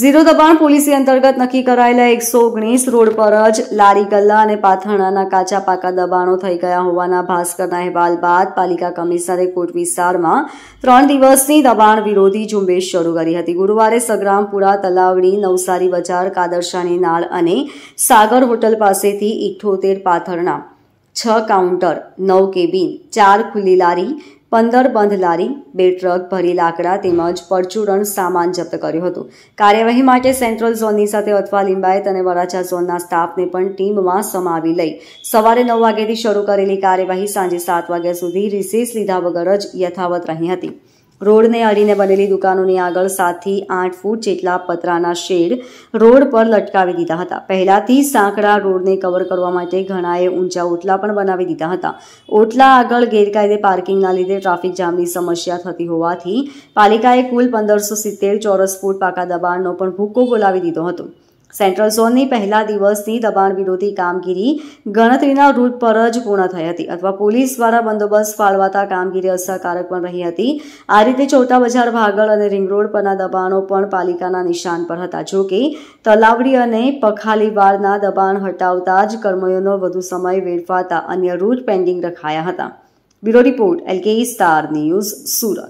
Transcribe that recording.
zero દબાણ policy અંતર્ગત નક્કી કરાયેલા એકસો ઓગણીસ રોડ પર જ લારી ગલ્લા અને પાથરણાના કાચા પાકા દબાણો થઈ ગયા હોવાના ભાસ્કરના અહેવાલ બાદ પાલિકા કમિશનરે કોટ વિસ્તારમાં ત્રણ દિવસની દબાણ વિરોધી ઝુંબેશ શરૂ કરી હતી ગુરુવારે સગ્રામપુરા તલાવડી નવસારી બજાર કાદરશાની નાળ અને સાગર હોટલ પાસેથી ઇઠ્ઠોતેર પાથરણા છ કાઉન્ટર નવ કેબિન ચાર ખુલ્લી લારી પંદર બંધ લારી બે ટ્રક ભરી લાકડા તેમજ પરચુરણ સામાન જપ્ત કર્યો હતો કાર્યવાહી માટે સેન્ટ્રલ ઝોનની સાથે અથવા લિંબાયત અને વરાછા ઝોનના સ્ટાફને પણ ટીમમાં સમાવી લઈ સવારે નવ વાગ્યાથી શરૂ કરેલી કાર્યવાહી સાંજે સાત વાગ્યા સુધી રિસેસ લીધા વગર જ યથાવત રહી હતી રોડને અડીને બનેલી દુકાનોની આગળ સાતથી આઠ ફૂટ જેટલા પતરાના શેડ રોડ પર લટકાવી દીધા હતા પહેલાથી સાંકડા રોડને કવર કરવા માટે ઘણાએ ઊંચા ઓટલા પણ બનાવી દીધા હતા ઓટલા આગળ ગેરકાયદે પાર્કિંગના લીધે ટ્રાફિક જામની સમસ્યા થતી હોવાથી પાલિકાએ કુલ પંદરસો સિત્તેર ચોરસ ફૂટ પાકા દબાણનો પણ ભૂકો બોલાવી દીધો હતો સેન્ટ્રલ ઝોનની પહેલા દિવસની દબાણ વિરોધી કામગીરી ગણતરીના રૂટ પર જ પૂર્ણ થઈ હતી અથવા પોલીસ દ્વારા બંદોબસ્ત ફાળવાતા કામગીરી અસરકારક પણ રહી હતી આ રીતે ચોટા બજાર ભાગળ અને રિંગ રોડ પરના દબાણો પણ પાલિકાના નિશાન પર હતા જોકે તલાવડી અને પખાલીવારના દબાણ હટાવતા જ કર્મયોનો વધુ સમય વેડફાતા અન્ય રૂટ પેન્ડિંગ રખાયા હતા bureau report LK star news Surat